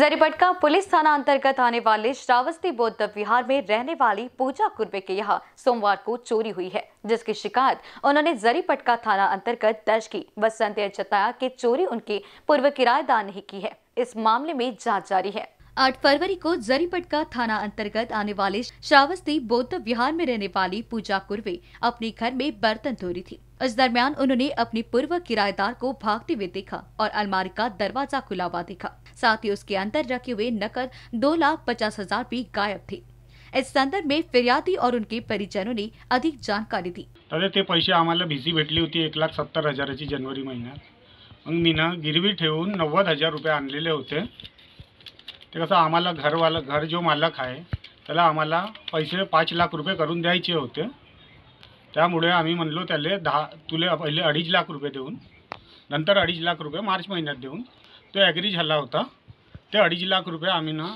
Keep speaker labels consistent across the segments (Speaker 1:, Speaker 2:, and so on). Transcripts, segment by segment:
Speaker 1: Jaripatka police थाना अंतर्गत आने वाले श्रावस्ती बौद्ध विहार में रहने वाली पूजा कुर्बे के यहाँ सोमवार को चोरी हुई है जिसकी शिकायत उन्होंने जरीपटका थाना अंतर्गत दर्ज की संदेह जताया कि चोरी उनके पूर्व किराएदार ने की है इस मामले में जाँच जारी है आठ फरवरी को जरीपटका थाना अंतर्गत आने वाले श्रावस्ती बौद्ध विहार में रहने वाली पूजा कुर्वे अपने घर में बर्तन धो रही थी इस दरमियान उन्होंने अपने पूर्व किराएदार को भागते हुए देखा और अलमारी का दरवाजा खुला हुआ देखा साथ ही उसके अंदर रखे हुए नकद दो लाख पचास हजार भी गायब थे इस संदर्भ में फिर्यादी और उनके परिजनों ने अधिक जानकारी दी
Speaker 2: अरे ते पैसे आम्हाला भिजी भेटली होती एक लाख सत्तर हजार जानेवारी महिन्यात मग मी ना गिरवी नव्वद हजार रुपये आणलेले होते ते कसं आम्हाला घरवाला घर जो मालक है तेल आम पैसे पांच लाख रुपये करून द्यायचे होते त्यामुळे आम्ही म्हणलो त्याला दहा तुला पहिले अडीच लाख रुपये देऊन नंतर अडीच लाख रुपये मार्च महिन्यात देऊन तो ॲग्री झाला होता ते अडीच लाख रुपये आम्ही ना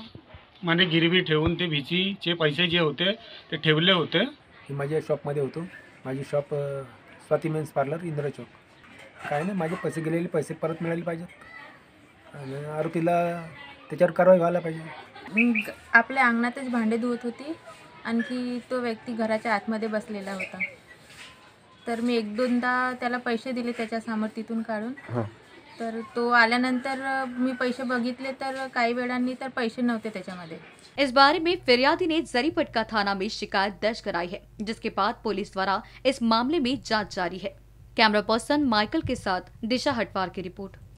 Speaker 2: म्हणजे गिरवी ठेवून ते भिचीचे पैसे जे होते ते ठेवले होते
Speaker 3: माझ्या शॉपमध्ये होतो माझी shop Swati men's parlour Indra Chowk काय नाही माझे पैसे गेलेले पैसे परत मिळाले पाहिजेत आणि आरोपीला त्याच्यावर कारवाई व्हायला पाहिजे
Speaker 4: मी आपल्या अंगणातच भांडे धुवत होती आणखी तो व्यक्ती घराच्या आतमध्ये बसलेला होता तर मी एक दोनदा त्याला पैसे दिले त्याच्या सामर्थ्यातून काढून तर तो आल्यानंतर अं, मी पैसे बघितले तर काही वेळांनी तर पैसे नव्हते त्याच्यामध्ये
Speaker 1: इस बारे में फिरियादी ने जरीपटका थाना में शिकायत दर्ज कराई है जिसके बाद पुलिस द्वारा इस मामले में जांच जारी है कैमरा पर्सन माइकल के साथ दिशा हटवार की रिपोर्ट